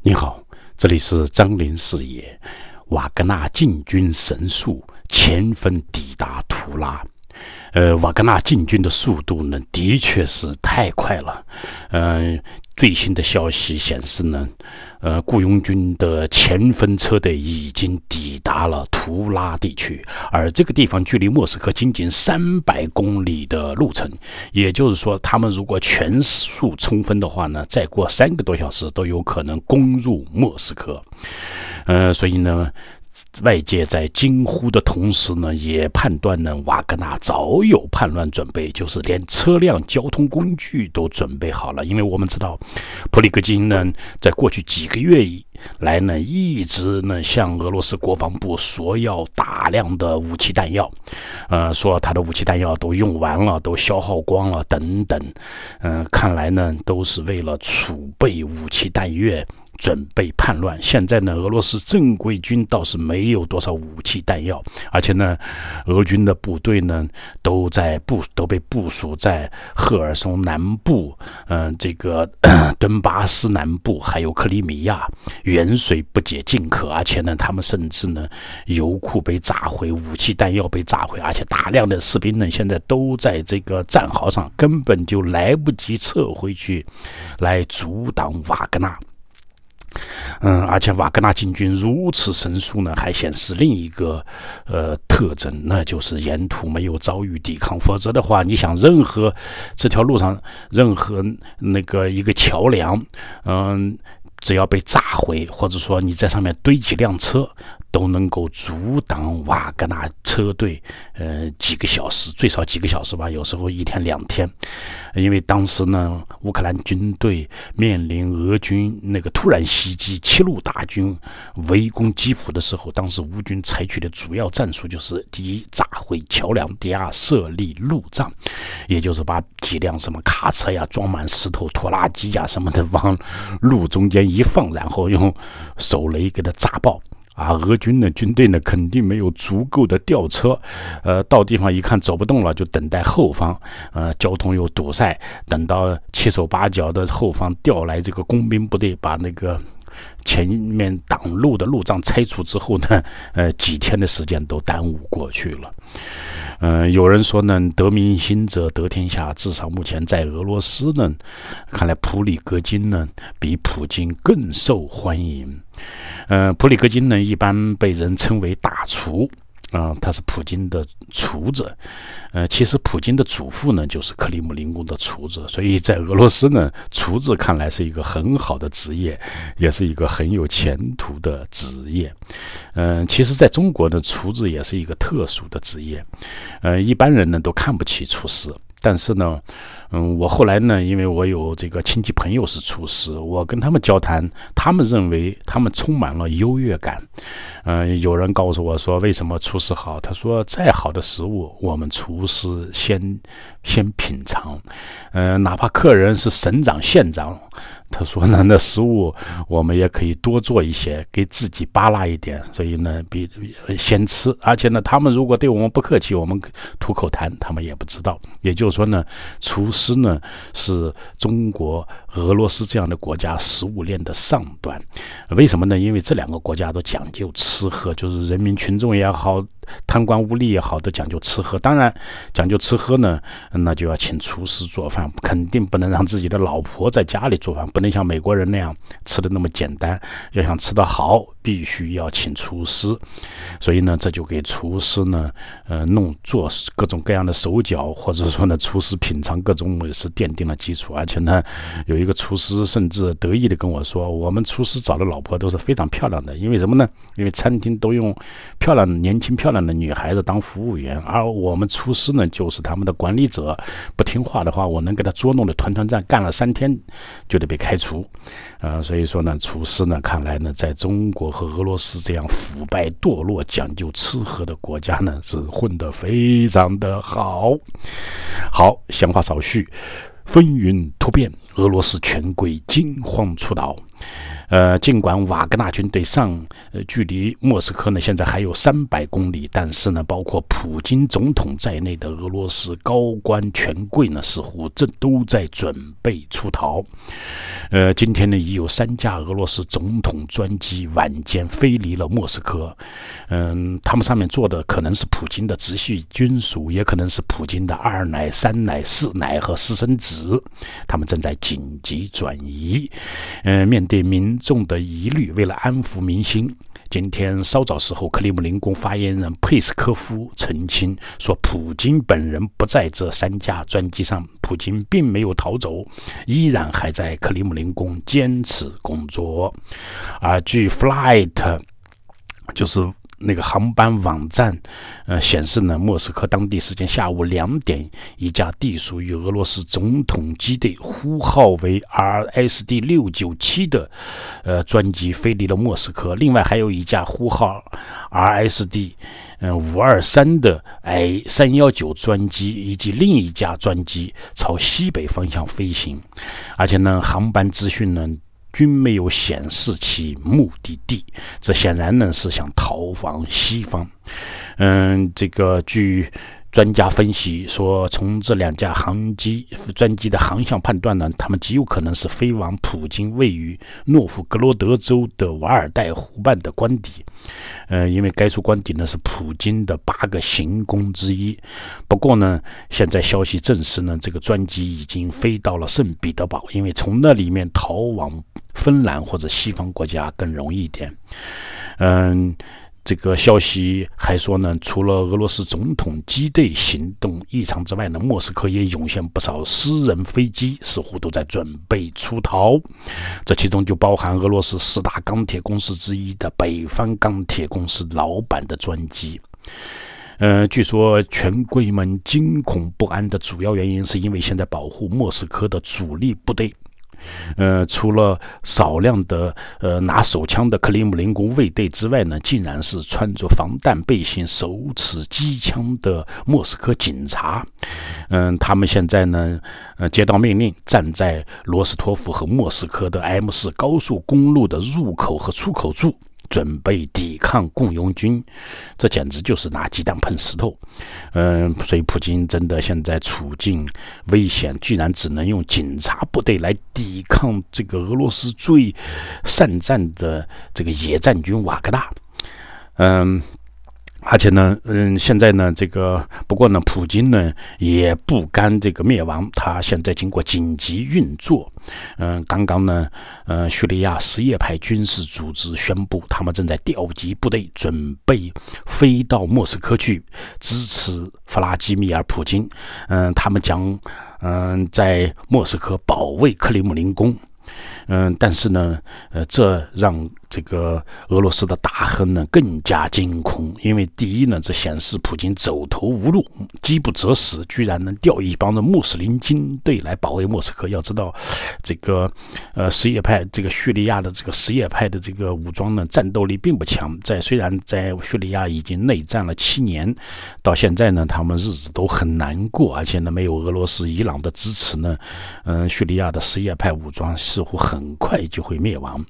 你好，这里是张林视野。瓦格纳进军神速，前锋抵达图拉。呃，瓦格纳进军的速度呢，的确是太快了。嗯，最新的消息显示呢，呃，雇佣军的前锋车队已经抵达了图拉地区，而这个地方距离莫斯科仅仅三百公里的路程。也就是说，他们如果全速冲锋的话呢，再过三个多小时都有可能攻入莫斯科。呃，所以呢。外界在惊呼的同时呢，也判断呢，瓦格纳早有叛乱准备，就是连车辆、交通工具都准备好了。因为我们知道，普里戈金呢，在过去几个月以来呢，一直呢向俄罗斯国防部索要大量的武器弹药，呃，说他的武器弹药都用完了，都消耗光了等等。嗯，看来呢，都是为了储备武器弹药。准备叛乱。现在呢，俄罗斯正规军倒是没有多少武器弹药，而且呢，俄军的部队呢都在部都被部署在赫尔松南部，嗯，这个顿巴斯南部，还有克里米亚，远水不解近渴。而且呢，他们甚至呢，油库被炸毁，武器弹药被炸毁，而且大量的士兵呢，现在都在这个战壕上，根本就来不及撤回去，来阻挡瓦格纳。嗯，而且瓦格纳进军如此神速呢，还显示另一个呃特征，那就是沿途没有遭遇抵抗，否则的话，你想，任何这条路上任何那个一个桥梁，嗯，只要被炸毁，或者说你在上面堆几辆车。都能够阻挡瓦格纳车队，呃，几个小时，最少几个小时吧，有时候一天两天。因为当时呢，乌克兰军队面临俄军那个突然袭击，七路大军围攻基辅的时候，当时乌军采取的主要战术就是：第一，炸毁桥梁；第二，设立路障，也就是把几辆什么卡车呀，装满石头、拖拉机呀什么的，往路中间一放，然后用手雷给它炸爆。啊，俄军的军队呢，肯定没有足够的吊车，呃，到地方一看走不动了，就等待后方，呃，交通又堵塞，等到七手八脚的后方调来这个工兵部队，把那个。前面挡路的路障拆除之后呢，呃，几天的时间都耽误过去了。嗯，有人说呢，得民心者得天下。至少目前在俄罗斯呢，看来普里戈金呢比普京更受欢迎。呃，普里戈金呢一般被人称为大厨。啊，他是普京的厨子，呃，其实普京的祖父呢就是克里姆林宫的厨子，所以在俄罗斯呢，厨子看来是一个很好的职业，也是一个很有前途的职业，嗯，其实，在中国呢，厨子也是一个特殊的职业，呃，一般人呢都看不起厨师。但是呢，嗯，我后来呢，因为我有这个亲戚朋友是厨师，我跟他们交谈，他们认为他们充满了优越感。嗯，有人告诉我说，为什么厨师好？他说，再好的食物，我们厨师先先品尝。嗯，哪怕客人是省长、县长。他说呢，那食物我们也可以多做一些，给自己扒拉一点。所以呢，比先吃。而且呢，他们如果对我们不客气，我们吐口痰，他们也不知道。也就是说呢，厨师呢是中国。俄罗斯这样的国家，食物链的上端，为什么呢？因为这两个国家都讲究吃喝，就是人民群众也好，贪官污吏也好，都讲究吃喝。当然，讲究吃喝呢，那就要请厨师做饭，肯定不能让自己的老婆在家里做饭，不能像美国人那样吃的那么简单。要想吃得好，必须要请厨师。所以呢，这就给厨师呢，呃，弄做各种各样的手脚，或者说呢，厨师品尝各种美食奠定了基础。而且呢，有。有一个厨师甚至得意的跟我说：“我们厨师找的老婆都是非常漂亮的，因为什么呢？因为餐厅都用漂亮、年轻、漂亮的女孩子当服务员，而我们厨师呢，就是他们的管理者。不听话的话，我能给他捉弄的团团转。干了三天就得被开除，啊，所以说呢，厨师呢，看来呢，在中国和俄罗斯这样腐败堕落、讲究吃喝的国家呢，是混得非常的好。好，闲话少叙。”风云突变，俄罗斯权贵惊慌出逃。呃，尽管瓦格纳军队上呃距离莫斯科呢现在还有三百公里，但是呢，包括普京总统在内的俄罗斯高官权贵呢，似乎正都在准备出逃。呃，今天呢，已有三架俄罗斯总统专机晚间飞离了莫斯科。嗯，他们上面坐的可能是普京的直系军属，也可能是普京的二奶、三奶、四奶和私生子，他们正在紧急转移。嗯，面。对民众的疑虑，为了安抚民心，今天稍早时候，克里姆林宫发言人佩斯科夫澄清说，普京本人不在这三架专机上，普京并没有逃走，依然还在克里姆林宫坚持工作。而据 Flight，就是。那个航班网站，呃，显示呢，莫斯科当地时间下午两点，一架隶属于俄罗斯总统基地、呼号为 RSD 六九七的呃专机飞离了莫斯科。另外，还有一架呼号 RSD 嗯五二三的 A 三幺九专机以及另一架专机朝西北方向飞行。而且呢，航班资讯呢。均没有显示其目的地，这显然呢是想逃往西方。嗯，这个据。专家分析说，从这两架航机专机的航向判断呢，他们极有可能是飞往普京位于诺夫哥罗德州的瓦尔代湖畔的官邸。呃，因为该处官邸呢是普京的八个行宫之一。不过呢，现在消息证实呢，这个专机已经飞到了圣彼得堡，因为从那里面逃往芬兰或者西方国家更容易一点。嗯。这个消息还说呢，除了俄罗斯总统机队行动异常之外呢，莫斯科也涌现不少私人飞机，似乎都在准备出逃。这其中就包含俄罗斯四大钢铁公司之一的北方钢铁公司老板的专机。嗯，据说权贵们惊恐不安的主要原因，是因为现在保护莫斯科的主力部队。呃，除了少量的呃拿手枪的克里姆林宫卫队之外呢，竟然是穿着防弹背心、手持机枪的莫斯科警察。嗯，他们现在呢，呃，接到命令，站在罗斯托夫和莫斯科的 m 四高速公路的入口和出口处。准备抵抗雇佣军，这简直就是拿鸡蛋碰石头。嗯，所以普京真的现在处境危险，居然只能用警察部队来抵抗这个俄罗斯最善战的这个野战军瓦格纳。嗯。而且呢，嗯，现在呢，这个不过呢，普京呢也不甘这个灭亡，他现在经过紧急运作，嗯，刚刚呢，嗯，叙利亚什叶派军事组织宣布，他们正在调集部队，准备飞到莫斯科去支持弗拉基米尔·普京，嗯，他们将嗯在莫斯科保卫克里姆林宫，嗯，但是呢，呃，这让。这个俄罗斯的大亨呢，更加惊恐，因为第一呢，这显示普京走投无路，饥不择食，居然能调一帮的穆斯林军队来保卫莫斯科。要知道，这个，呃，什叶派这个叙利亚的这个什叶派的这个武装呢，战斗力并不强。在虽然在叙利亚已经内战了七年，到现在呢，他们日子都很难过，而且呢，没有俄罗斯、伊朗的支持呢，嗯，叙利亚的什叶派武装似乎很快就会灭亡，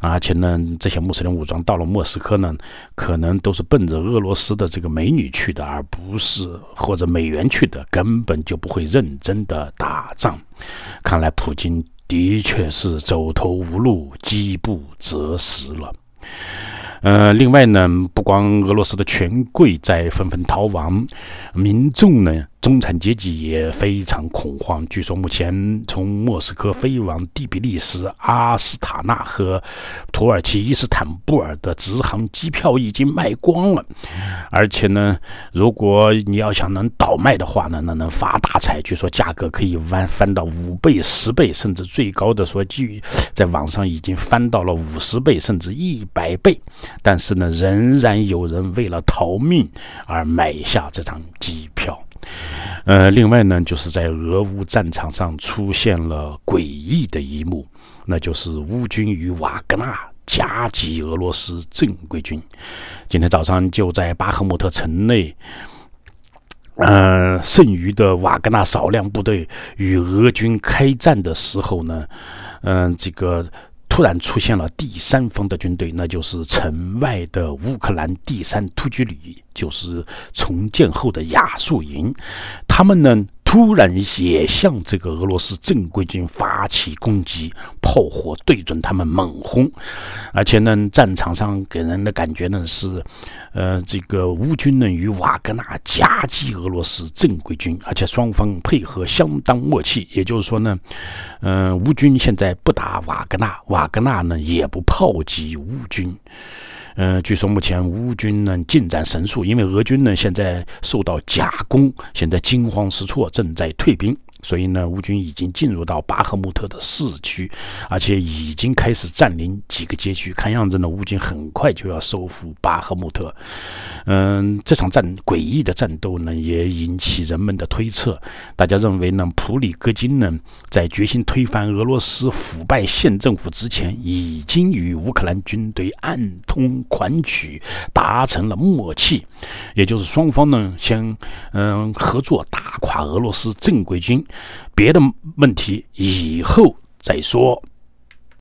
而且。那这些穆斯林武装到了莫斯科呢，可能都是奔着俄罗斯的这个美女去的，而不是或者美元去的，根本就不会认真的打仗。看来普京的确是走投无路、饥不择食了。呃，另外呢，不光俄罗斯的权贵在纷纷逃亡，民众呢？中产阶级也非常恐慌。据说目前从莫斯科飞往第比利斯、阿斯塔纳和土耳其伊斯坦布尔的直航机票已经卖光了。而且呢，如果你要想能倒卖的话呢，那能发大财。据说价格可以翻翻到五倍、十倍，甚至最高的说基于在网上已经翻到了五十倍甚至一百倍。但是呢，仍然有人为了逃命而买下这张机票。呃，另外呢，就是在俄乌战场上出现了诡异的一幕，那就是乌军与瓦格纳夹击俄罗斯正规军。今天早上就在巴赫穆特城内，呃，剩余的瓦格纳少量部队与俄军开战的时候呢，嗯，这个。突然出现了第三方的军队，那就是城外的乌克兰第三突击旅，就是重建后的亚速营，他们呢？突然也向这个俄罗斯正规军发起攻击，炮火对准他们猛轰，而且呢，战场上给人的感觉呢是，呃，这个乌军呢与瓦格纳夹击俄罗斯正规军，而且双方配合相当默契。也就是说呢，嗯，乌军现在不打瓦格纳，瓦格纳呢也不炮击乌军。嗯，据说目前乌军呢进展神速，因为俄军呢现在受到夹攻，现在惊慌失措，正在退兵。所以呢，乌军已经进入到巴赫穆特的市区，而且已经开始占领几个街区。看样子呢，乌军很快就要收复巴赫穆特。嗯，这场战诡异的战斗呢，也引起人们的推测。大家认为呢，普里戈金呢，在决心推翻俄罗斯腐败县政府之前，已经与乌克兰军队暗通款曲，达成了默契。也就是双方呢，先嗯合作打垮俄罗斯正规军。别的问题以后再说。